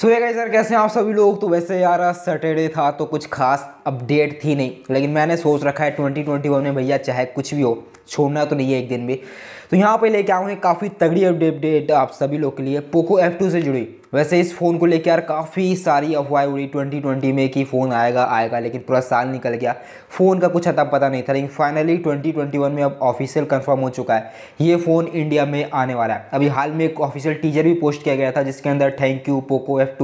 सोएगा so, sir कैसे हैं आप सभी लोग तो वैसे यार सैटरडे था तो कुछ खास अपडेट थी नहीं लेकिन मैंने सोच रखा है 2021 में भैया चाहे कुछ भी हो छोड़ना तो नहीं है एक दिन भी तो यहाँ पे लेके आऊँ काफ़ी तगड़ी अपडेट आप सभी लोग के लिए पोको F2 से जुड़ी वैसे इस फ़ोन को लेकर यार काफ़ी सारी अफवाहें उड़ी 2020 में कि फ़ोन आएगा आएगा लेकिन पूरा साल निकल गया फ़ोन का कुछ अता पता नहीं था लेकिन फाइनली 2021 में अब ऑफिशियल कंफर्म हो चुका है ये फ़ोन इंडिया में आने वाला है अभी हाल में एक ऑफिशियल टीजर भी पोस्ट किया गया था जिसके अंदर थैंक यू पोको एफ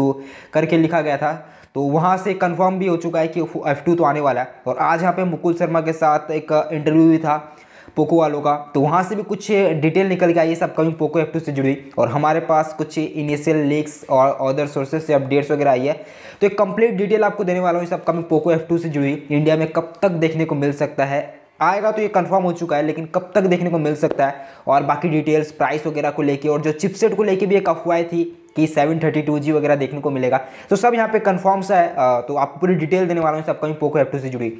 करके लिखा गया था तो वहाँ से कन्फर्म भी हो चुका है कि एफ़ तो आने वाला है और आज यहाँ पर मुकुल शर्मा के साथ एक इंटरव्यू भी था पोको वालों का तो वहाँ से भी कुछ डिटेल निकल के आई है अपकमिंग पोको एफ टू से जुड़ी और हमारे पास कुछ इनिशियल लीक्स और अदर सोर्सेज से अपडेट्स वगैरह आई है तो एक कंप्लीट डिटेल आपको देने वाला हूँ इस अपकमिंग पोको एफ टू से जुड़ी इंडिया में कब तक देखने को मिल सकता है आएगा तो ये कंफर्म हो चुका है लेकिन कब तक देखने को मिल सकता है और बाकी डिटेल्स प्राइस वगैरह को लेके और जो चिपसेट को लेके भी एक अफवाह थी कि सेवन थर्टी टू जी वगैरह देखने को मिलेगा तो सब यहाँ पे कन्फर्म सा है तो आपको पूरी डिटेल देने वाला हूँ सब कहीं पोको एफ टू से जुड़ी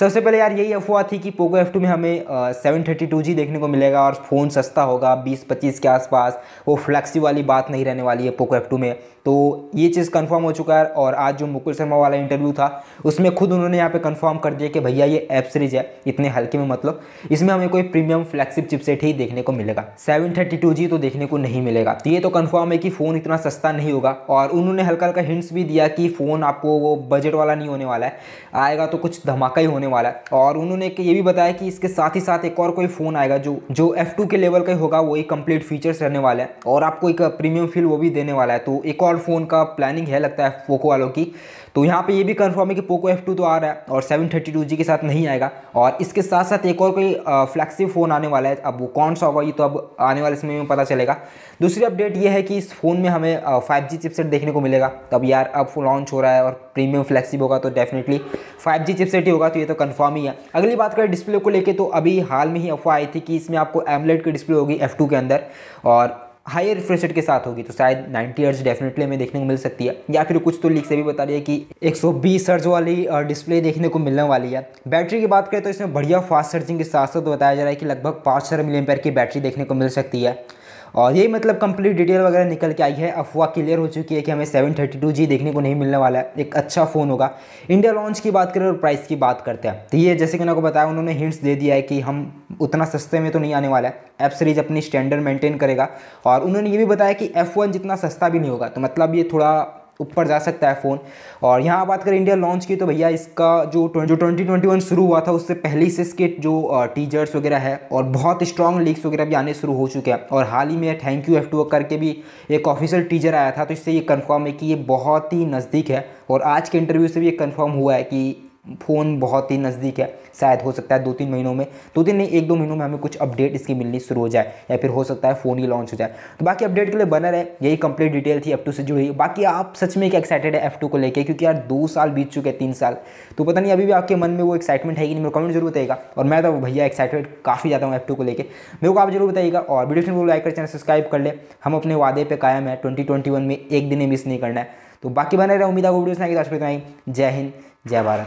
सबसे पहले यार यही अफवाह थी कि पोको एफ टू में हमें सेवन थर्टी टू जी देखने को मिलेगा और फ़ोन सस्ता होगा बीस पच्चीस के आसपास वो फ्लैक्सी वाली बात नहीं रहने वाली है पोको एफ टू में तो ये चीज़ कन्फर्म हो चुका है और आज जो मुकुल शर्मा वाला इंटरव्यू था उसमें खुद उन्होंने यहाँ पे कन्फर्म कर दिया कि भैया ये एफ सीरीज है इतने हल्के में मतलब इसमें हमें कोई प्रीमियम फ्लैक्सिप चिपसेट ही देखने को मिलेगा सेवन थर्टी टू जी तो देखने को नहीं मिलेगा तो ये तो कन्फर्म है कि फ़ोन इतना इतना सस्ता नहीं होगा और उन्होंने हल्का हल्का हिंट्स भी दिया कि फ़ोन आपको वो बजट वाला नहीं होने वाला है आएगा तो कुछ धमाका ही होने वाला है और उन्होंने ये भी बताया कि इसके साथ ही साथ एक और कोई फ़ोन आएगा जो जो एफ़ के लेवल का होगा वही कम्प्लीट फीचर्स रहने वाला है और आपको एक प्रीमियम फील वो भी देने वाला है तो एक और फ़ोन का प्लानिंग है लगता है पोको वालों की तो यहाँ पर ये भी कंफर्म है कि पोको एफ तो आ रहा है और सेवन के साथ नहीं आएगा और इसके साथ साथ एक और कोई फ्लैक्सी फ़ोन आने वाला है अब वो कौन सा होगा ये तो अब आने वाले समय में पता चलेगा दूसरी अपडेट ये है कि इस फ़ोन में हम हमें फाइव जी चिपसेट देखने को मिलेगा तब यार अब लॉन्च हो रहा है और प्रीमियम फ्लैक्सिब होगा तो डेफिनेटली फाइव जी चिपसेट ही होगा तो ये तो कन्फर्म ही है अगली बात करें डिस्प्ले को लेकर तो अभी हाल में ही अफवाह आई थी कि इसमें आपको एमलेट की डिस्प्ले होगी एफ के अंदर और हायर रिफ्रेशर के साथ होगी तो शायद 90 हर्ट्ज डेफिनेटली हमें देखने को मिल सकती है या फिर कुछ तो लीक से भी बता रही है कि 120 हर्ट्ज वाली डिस्प्ले देखने को मिलने वाली है बैटरी की बात करें तो इसमें बढ़िया फास्ट चार्जिंग के साथ साथ बताया जा रहा है कि लगभग पाँच हज़ार मिली की बैटरी देखने को मिल सकती है और यही मतलब कंप्लीट डिटेल वगैरह निकल के आई है अफवाह क्लियर हो चुकी है कि हमें सेवन थर्टी टू जी देखने को नहीं मिलने वाला है एक अच्छा फ़ोन होगा इंडिया लॉन्च की बात करें और प्राइस की बात करते हैं तो ये जैसे कि मैंने आपको बताया उन्होंने हिंट्स दे दिया है कि हम उतना सस्ते में तो नहीं आने वाला है एफ सीरीज अपनी स्टैंडर्ड मेंटेन करेगा और उन्होंने ये भी बताया कि एफ वन जितना सस्ता भी नहीं होगा तो मतलब ये थोड़ा ऊपर जा सकता है फ़ोन और यहाँ बात करें इंडिया लॉन्च की तो भैया इसका जो जो ट्वेंटी ट्वेंटी वन शुरू हुआ था उससे पहले से इसके जो टीजर्स वगैरह है और बहुत स्ट्रॉन्ग लीक्स वगैरह भी आने शुरू हो चुके हैं और हाल ही में थैंक यू एफ टू करके भी एक ऑफिशियल टीजर आया था तो इससे ये कन्फर्म है कि ये बहुत ही नज़दीक है और आज के इंटरव्यू से भी ये कन्फर्म हुआ है कि फ़ोन बहुत ही नज़दीक है शायद हो सकता है दो तीन महीनों में दो तीन नहीं एक दो महीनों में हमें कुछ अपडेट इसकी मिलनी शुरू हो जाए या फिर हो सकता है फ़ोन ही लॉन्च हो जाए तो बाकी अपडेट के लिए बना रहे यही कंप्लीट डिटेल थी एफ से जुड़ी बाकी आप सच में एक एक्साइटेड है एफ को लेकर क्योंकि यार दो साल बीत चुके हैं तीन साल तो पता नहीं अभी भी आपके मन में वो एक्साइटमेंट है कि नहीं मेरे कमेंट जरूर बताएगा और मैं तो भैया एक्साइटेड काफ़ी ज़्यादा हूँ एफ को लेकर मेरे को आप जरूर बताइएगा और वीडियो को लाइक कर चैनल सब्सक्राइब कर ले हम अपने वादे पर कायम है ट्वेंटी में एक दिन मिस नहीं करना है तो बाकी बने रहे उम्मीद आपको वीडियो सुनाएगी तो आज जय हिंद जय भारत